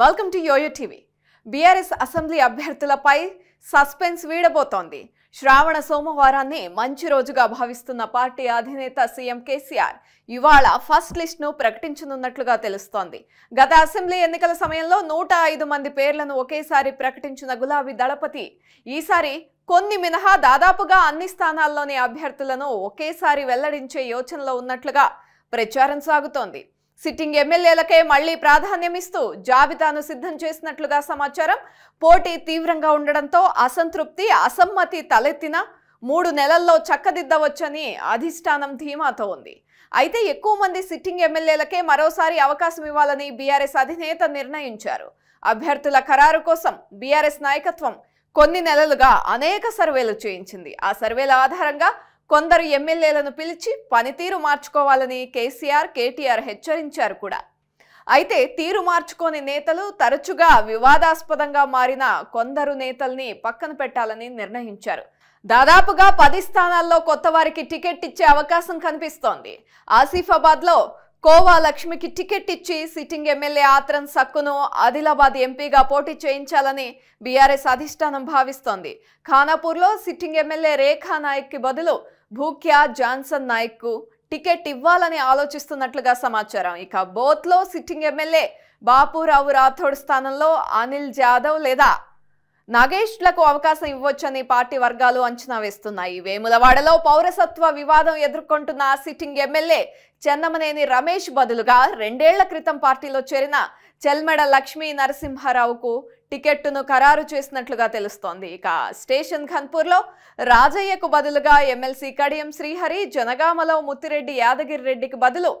welcome to YoYo TV BRS assembly అభ్యర్థులపై suspense వీడబోతోంది శ్రావణ సోమవారాన్ని మంచి రోజుగా భావిస్తున్న పార్టీ అధినేత సీఎం కేసీఆర్ ఇవాళ ఫస్ట్ లిస్ట్ను ప్రకటించనున్నట్లుగా తెలుస్తోంది గత అసెంబ్లీ ఎన్నికల సమయంలో నూట ఐదు మంది పేర్లను ఒకేసారి ప్రకటించిన గులాబీ దళపతి ఈసారి కొన్ని మినహా దాదాపుగా అన్ని స్థానాల్లోని అభ్యర్థులను ఒకేసారి వెల్లడించే యోచనలో ఉన్నట్లుగా ప్రచారం సాగుతోంది సిట్టింగ్ ఎమ్మెల్యేలకే మళ్లీ ప్రాధాన్యమిస్తూ జాబితాను సిద్ధం చేసినట్లుగా సమాచారం పోటీ తీవ్రంగా ఉండడంతో అసంతృప్తి అసమ్మతి తలెత్తిన మూడు నెలల్లో చక్కదిద్దవచ్చని అధిష్టానం ధీమాతో ఉంది అయితే ఎక్కువ మంది సిట్టింగ్ ఎమ్మెల్యేలకే మరోసారి అవకాశం ఇవ్వాలని బీఆర్ఎస్ అధినేత నిర్ణయించారు అభ్యర్థుల ఖరారు కోసం బీఆర్ఎస్ నాయకత్వం కొన్ని నెలలుగా అనేక సర్వేలు చేయించింది ఆ సర్వేల ఆధారంగా కొందరు ఎమ్మెల్యేలను పిలిచి పనితీరు మార్చుకోవాలని కేసీఆర్ కేటీఆర్ హెచ్చరించారు కూడా అయితే తీరు మార్చుకోని నేతలు తరచుగా వివాదాస్పదంగా మారిన కొందరు నేతల్ని పక్కన పెట్టాలని నిర్ణయించారు దాదాపుగా పది స్థానాల్లో కొత్త వారికి టికెట్ ఇచ్చే అవకాశం కనిపిస్తోంది ఆసిఫాబాద్ లో కోవా లక్ష్మికి టికెట్ ఇచ్చి సిట్టింగ్ ఎమ్మెల్యే ఆత్రం సక్కును ఆదిలాబాద్ ఎంపీగా పోటీ చేయించాలని బీఆర్ఎస్ అధిష్టానం భావిస్తోంది ఖానాపూర్లో సిట్టింగ్ ఎమ్మెల్యే రేఖా నాయక్కి బదులు భూక్యా జాన్సన్ నాయక్కు టికెట్ ఇవ్వాలని ఆలోచిస్తున్నట్లుగా సమాచారం ఇక బోత్లో సిట్టింగ్ ఎమ్మెల్యే బాపురావు రాథోడ్ స్థానంలో అనిల్ జాదవ్ లేదా నాగేష్లకు అవకాశం ఇవ్వొచ్చని పార్టీ వర్గాలు అంచనా వేస్తున్నాయి వేములవాడలో పౌరసత్వ వివాదం ఎదుర్కొంటున్న సిట్టింగ్ ఎమ్మెల్యే చెన్నమనేని రమేష్ బదులుగా రెండేళ్ల క్రితం పార్టీలో చేరిన చెల్మెడ లక్ష్మీ నరసింహారావుకు టికెట్టును ఖరారు చేసినట్లుగా తెలుస్తోంది ఇక స్టేషన్ ఖన్పూర్లో రాజయ్యకు బదులుగా ఎమ్మెల్సీ కడియం శ్రీహరి జనగామలో ముత్తిరెడ్డి యాదగిరి రెడ్డికి బదులు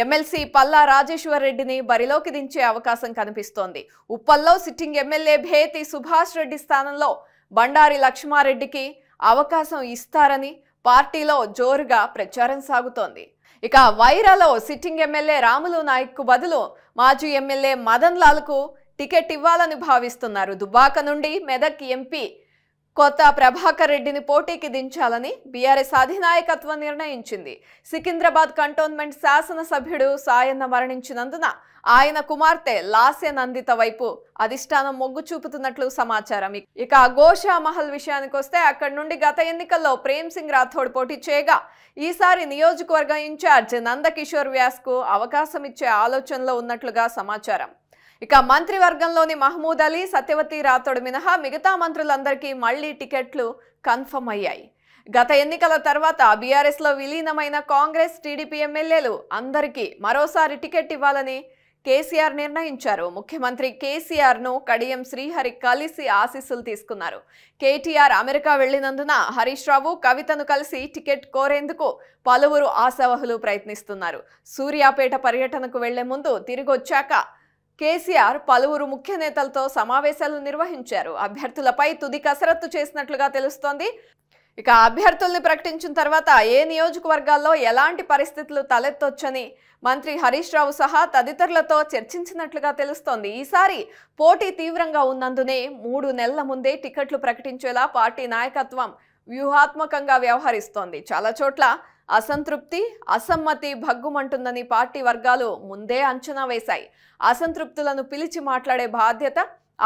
ఎమ్మెల్సీ పల్లా రాజేశ్వర్ రెడ్డిని బరిలోకి దించే అవకాశం కనిపిస్తోంది ఉప్పల్లో సిట్టింగ్ ఎమ్మెల్యే భేతి సుభాష్ రెడ్డి స్థానంలో బండారి లక్ష్మారెడ్డికి అవకాశం ఇస్తారని పార్టీలో జోరుగా ప్రచారం సాగుతోంది ఇక వైరాలో సిట్టింగ్ ఎమ్మెల్యే రాములు నాయక్కు బదులు మాజీ ఎమ్మెల్యే మదన్ లాల్కు టికెట్ ఇవ్వాలని భావిస్తున్నారు దుబాక నుండి మెదక్ ఎంపీ కొత్త ప్రభాకర్ రెడ్డిని పోటీకి దించాలని బీఆర్ఎస్ అధినాయకత్వం నిర్ణయించింది సికింద్రాబాద్ కంటోన్మెంట్ శాసనసభ్యుడు సాయన్న మరణించినందున ఆయన కుమార్తె లాస్య నందిత వైపు అధిష్టానం మొగ్గు చూపుతున్నట్లు సమాచారం ఇక గోషా మహల్ విషయానికి వస్తే అక్కడి నుండి గత ఎన్నికల్లో ప్రేమ్ సింగ్ రాథోడ్ పోటీ చేయగా ఈసారి నియోజకవర్గం ఇన్ఛార్జ్ నందకిషోర్ వ్యాస్కు అవకాశం ఇచ్చే ఆలోచనలో ఉన్నట్లుగా సమాచారం ఇక మంత్రివర్గంలోని మహమూద్ అలీ సత్యవతి రాథోడ్ మినహా మిగతా మంత్రులందరికీ మళ్లీ టికెట్లు కన్ఫర్మ్ అయ్యాయి గత ఎన్నికల తర్వాత బీఆర్ఎస్లో విలీనమైన కాంగ్రెస్ టీడీపీ ఎమ్మెల్యేలు అందరికీ మరోసారి టికెట్ ఇవ్వాలని కేసీఆర్ నిర్ణయించారు ముఖ్యమంత్రి కేసీఆర్ను కడియం శ్రీహరి కలిసి ఆశీస్సులు తీసుకున్నారు కేటీఆర్ అమెరికా వెళ్లినందున హరీష్ రావు కవితను కలిసి టికెట్ కోరేందుకు పలువురు ఆశావహులు ప్రయత్నిస్తున్నారు సూర్యాపేట పర్యటనకు వెళ్లే ముందు తిరిగొచ్చాక కేసీఆర్ పలువురు ముఖ్య నేతలతో సమావేశాలు నిర్వహించారు అభ్యర్థులపై తుది కసరత్తు చేసినట్లుగా తెలుస్తోంది ఇక అభ్యర్థుల్ని ప్రకటించిన తర్వాత ఏ నియోజకవర్గాల్లో ఎలాంటి పరిస్థితులు తలెత్తొచ్చని మంత్రి హరీష్ రావు సహా తదితరులతో చర్చించినట్లుగా తెలుస్తోంది ఈసారి పోటీ తీవ్రంగా ఉన్నందునే మూడు నెలల ముందే టికెట్లు ప్రకటించేలా పార్టీ నాయకత్వం వ్యూహాత్మకంగా వ్యవహరిస్తోంది చాలా చోట్ల అసంతృప్తి అసమ్మతి భగ్గుమంటుందని పార్టీ వర్గాలు ముందే అంచనా వేశాయి అసంతృప్తులను పిలిచి మాట్లాడే బాధ్యత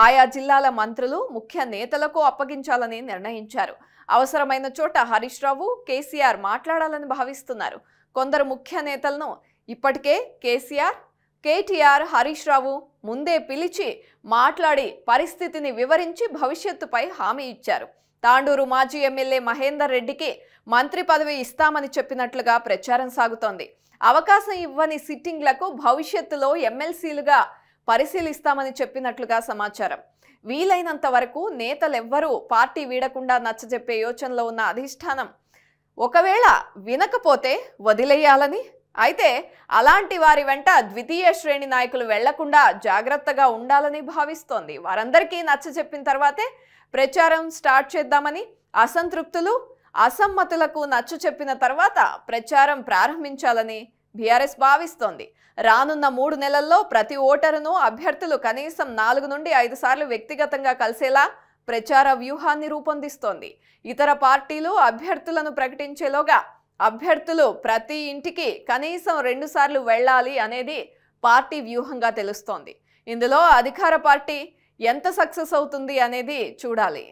ఆయా జిల్లాల మంత్రులు ముఖ్య నేతలకు అప్పగించాలని నిర్ణయించారు అవసరమైన చోట హరీష్ రావు కేసీఆర్ మాట్లాడాలని భావిస్తున్నారు కొందరు ముఖ్య నేతలను ఇప్పటికే కేసీఆర్ కేటీఆర్ హరీష్ రావు ముందే పిలిచి మాట్లాడి పరిస్థితిని వివరించి భవిష్యత్తుపై హామీ ఇచ్చారు తాండూరు మాజీ ఎమ్మెల్యే మహేందర్ రెడ్డికి మంత్రి పదవి ఇస్తామని చెప్పినట్లుగా ప్రచారం సాగుతోంది అవకాశం ఇవ్వని సిట్టింగ్లకు భవిష్యత్తులో ఎమ్మెల్సీలుగా పరిశీలిస్తామని చెప్పినట్లుగా సమాచారం వీలైనంత వరకు నేతలెవ్వరూ పార్టీ వీడకుండా నచ్చజెప్పే యోచనలో ఉన్న అధిష్టానం ఒకవేళ వినకపోతే వదిలేయాలని అయితే అలాంటి వారి వెంట ద్వితీయ శ్రేణి నాయకులు వెళ్లకుండా జాగ్రత్తగా ఉండాలని భావిస్తోంది వారందరికీ నచ్చజెప్పిన తర్వాతే ప్రచారం స్టార్ట్ చేద్దామని అసంతృప్తులు అసమ్మతులకు నచ్చు చెప్పిన తర్వాత ప్రచారం ప్రారంభించాలని బీఆర్ఎస్ భావిస్తోంది రానున్న మూడు నెలల్లో ప్రతి ఓటరును అభ్యర్థులు కనీసం నాలుగు నుండి ఐదు సార్లు వ్యక్తిగతంగా కలిసేలా ప్రచార వ్యూహాన్ని రూపొందిస్తోంది ఇతర పార్టీలు అభ్యర్థులను ప్రకటించేలోగా అభ్యర్థులు ప్రతి ఇంటికి కనీసం రెండుసార్లు వెళ్ళాలి అనేది పార్టీ వ్యూహంగా తెలుస్తోంది ఇందులో అధికార పార్టీ ఎంత సక్సెస్ అవుతుంది అనేది చూడాలి